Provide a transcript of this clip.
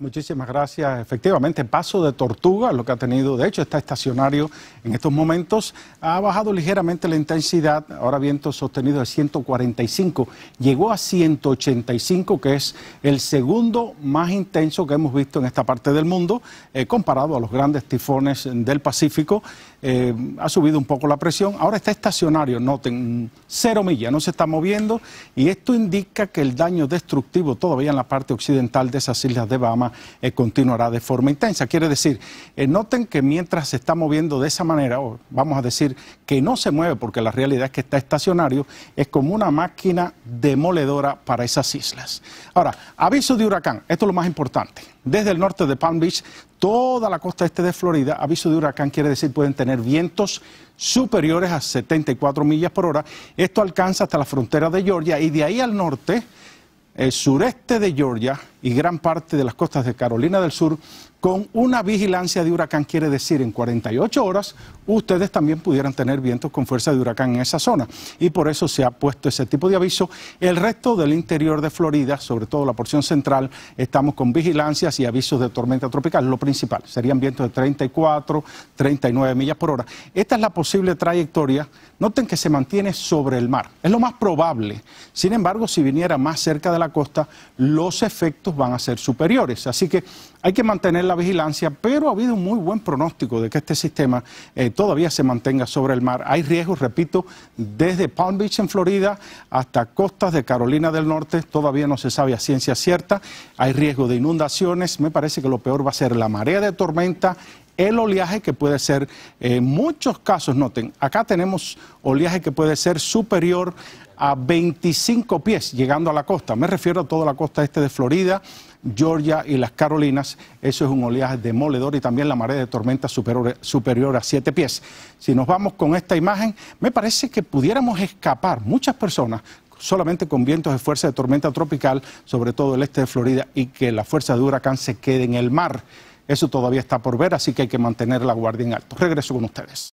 Muchísimas gracias. Efectivamente, paso de tortuga, lo que ha tenido, de hecho está estacionario en estos momentos, ha bajado ligeramente la intensidad, ahora viento sostenido de 145, llegó a 185, que es el segundo más intenso que hemos visto en esta parte del mundo, eh, comparado a los grandes tifones del Pacífico. Eh, ha subido un poco la presión, ahora está estacionario, noten, cero millas, no se está moviendo, y esto indica que el daño destructivo todavía en la parte occidental de esas islas de Bahamas eh, continuará de forma intensa. Quiere decir, eh, noten que mientras se está moviendo de esa manera, o vamos a decir que no se mueve porque la realidad es que está estacionario, es como una máquina demoledora para esas islas. Ahora, aviso de huracán, esto es lo más importante. Desde el norte de Palm Beach, toda la costa este de Florida, aviso de huracán quiere decir pueden tener vientos superiores a 74 millas por hora. Esto alcanza hasta la frontera de Georgia y de ahí al norte, el sureste de Georgia, y gran parte de las costas de Carolina del Sur con una vigilancia de huracán, quiere decir en 48 horas ustedes también pudieran tener vientos con fuerza de huracán en esa zona. Y por eso se ha puesto ese tipo de aviso. El resto del interior de Florida, sobre todo la porción central, estamos con vigilancias y avisos de tormenta tropical. Lo principal serían vientos de 34, 39 millas por hora. Esta es la posible trayectoria. Noten que se mantiene sobre el mar. Es lo más probable. Sin embargo, si viniera más cerca de la costa, los efectos van a ser superiores. Así que hay que mantener la vigilancia, pero ha habido un muy buen pronóstico de que este sistema eh, todavía se mantenga sobre el mar. Hay riesgos, repito, desde Palm Beach en Florida hasta costas de Carolina del Norte, todavía no se sabe a ciencia cierta. Hay riesgo de inundaciones, me parece que lo peor va a ser la marea de tormenta el oleaje que puede ser, en eh, muchos casos, noten, acá tenemos oleaje que puede ser superior a 25 pies llegando a la costa. Me refiero a toda la costa este de Florida, Georgia y las Carolinas. Eso es un oleaje demoledor y también la marea de tormenta superior, a 7 pies. Si nos vamos con esta imagen, me parece que pudiéramos escapar muchas personas solamente con vientos de fuerza de tormenta tropical, sobre todo el este de Florida, y que la fuerza de huracán se quede en el mar. Eso todavía está por ver, así que hay que mantener la guardia en alto. Regreso con ustedes.